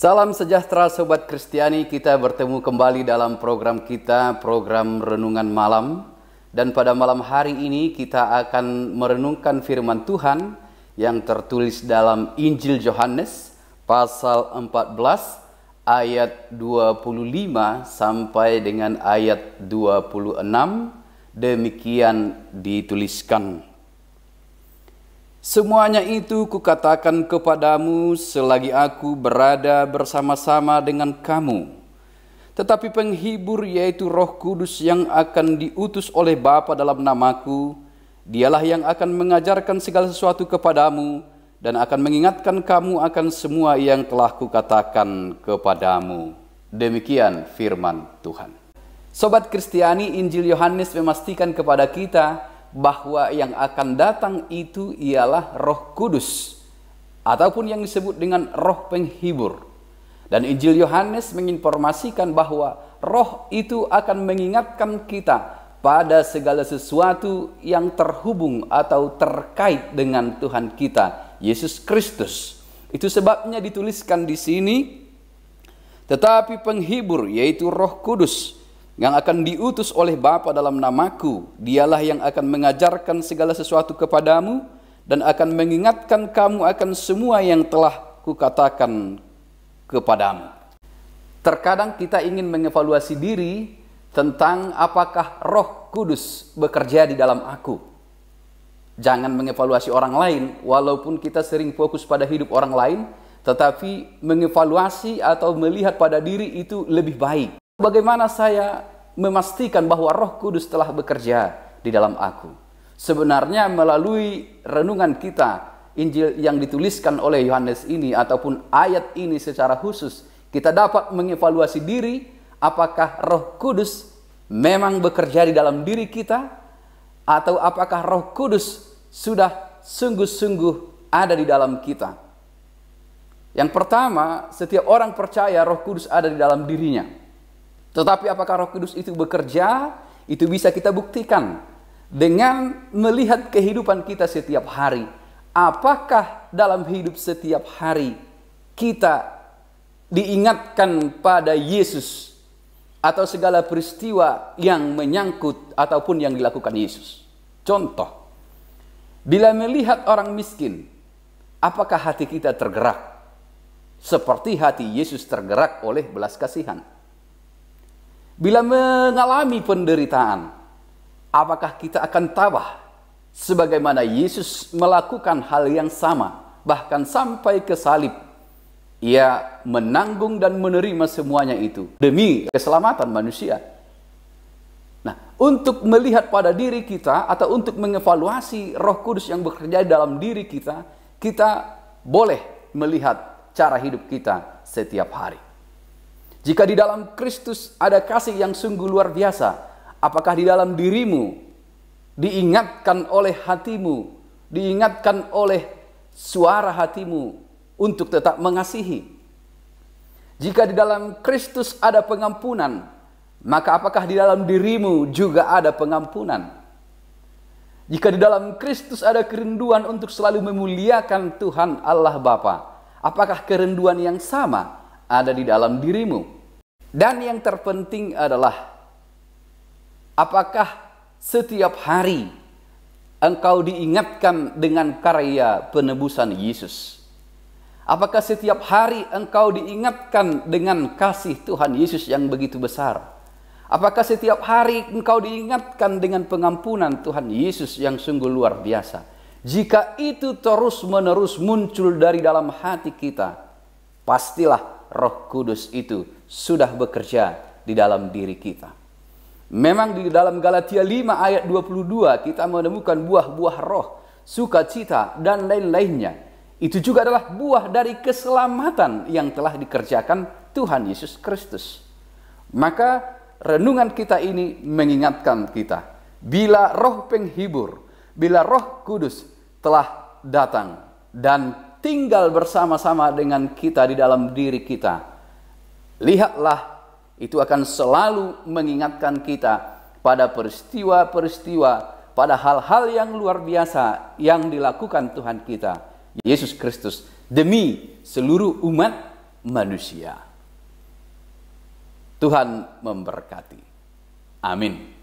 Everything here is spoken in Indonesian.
Salam sejahtera Sobat Kristiani, kita bertemu kembali dalam program kita, program Renungan Malam. Dan pada malam hari ini kita akan merenungkan firman Tuhan yang tertulis dalam Injil Yohanes pasal 14 ayat 25 sampai dengan ayat 26. Demikian dituliskan. Semuanya itu kukatakan kepadamu selagi aku berada bersama-sama dengan kamu. Tetapi penghibur yaitu roh kudus yang akan diutus oleh Bapa dalam namaku, dialah yang akan mengajarkan segala sesuatu kepadamu dan akan mengingatkan kamu akan semua yang telah kukatakan kepadamu. Demikian firman Tuhan. Sobat Kristiani, Injil Yohanes memastikan kepada kita bahwa yang akan datang itu ialah Roh Kudus ataupun yang disebut dengan Roh Penghibur. Dan Injil Yohanes menginformasikan bahwa roh itu akan mengingatkan kita pada segala sesuatu yang terhubung atau terkait dengan Tuhan kita, Yesus Kristus. Itu sebabnya dituliskan di sini, tetapi penghibur yaitu Roh Kudus yang akan diutus oleh Bapa dalam namaku, dialah yang akan mengajarkan segala sesuatu kepadamu dan akan mengingatkan kamu akan semua yang telah kukatakan kepadamu. Terkadang kita ingin mengevaluasi diri tentang apakah Roh Kudus bekerja di dalam aku. Jangan mengevaluasi orang lain walaupun kita sering fokus pada hidup orang lain, tetapi mengevaluasi atau melihat pada diri itu lebih baik. Bagaimana saya memastikan bahwa Roh Kudus telah bekerja di dalam aku. Sebenarnya melalui renungan kita Injil yang dituliskan oleh Yohanes ini ataupun ayat ini secara khusus kita dapat mengevaluasi diri apakah Roh Kudus memang bekerja di dalam diri kita atau apakah Roh Kudus sudah sungguh-sungguh ada di dalam kita. Yang pertama, setiap orang percaya Roh Kudus ada di dalam dirinya. Tetapi apakah Roh Kudus itu bekerja? Itu bisa kita buktikan dengan melihat kehidupan kita setiap hari. Apakah dalam hidup setiap hari kita diingatkan pada Yesus atau segala peristiwa yang menyangkut ataupun yang dilakukan Yesus? Contoh, bila melihat orang miskin, apakah hati kita tergerak seperti hati Yesus tergerak oleh belas kasihan? Bila mengalami penderitaan, apakah kita akan tabah sebagaimana Yesus melakukan hal yang sama bahkan sampai ke salib? Ia menanggung dan menerima semuanya itu demi keselamatan manusia. Nah, untuk melihat pada diri kita atau untuk mengevaluasi Roh Kudus yang bekerja dalam diri kita, kita boleh melihat cara hidup kita setiap hari. Jika di dalam Kristus ada kasih yang sungguh luar biasa, apakah di dalam dirimu diingatkan oleh hatimu, diingatkan oleh suara hatimu untuk tetap mengasihi? Jika di dalam Kristus ada pengampunan, maka apakah di dalam dirimu juga ada pengampunan? Jika di dalam Kristus ada kerinduan untuk selalu memuliakan Tuhan Allah Bapa, apakah kerinduan yang sama? ada di dalam dirimu. Dan yang terpenting adalah apakah setiap hari engkau diingatkan dengan karya penebusan Yesus? Apakah setiap hari engkau diingatkan dengan kasih Tuhan Yesus yang begitu besar? Apakah setiap hari engkau diingatkan dengan pengampunan Tuhan Yesus yang sungguh luar biasa? Jika itu terus-menerus muncul dari dalam hati kita, pastilah Roh Kudus itu sudah bekerja di dalam diri kita. Memang di dalam Galatia 5 ayat 22 kita menemukan buah-buah roh, sukacita dan lain-lainnya. Itu juga adalah buah dari keselamatan yang telah dikerjakan Tuhan Yesus Kristus. Maka renungan kita ini mengingatkan kita bila roh penghibur, bila roh kudus telah datang dan tinggal bersama-sama dengan kita di dalam diri kita. Lihatlah, itu akan selalu mengingatkan kita pada peristiwa-peristiwa, pada hal-hal yang luar biasa yang dilakukan Tuhan kita, Yesus Kristus, demi seluruh umat manusia. Tuhan memberkati. Amin.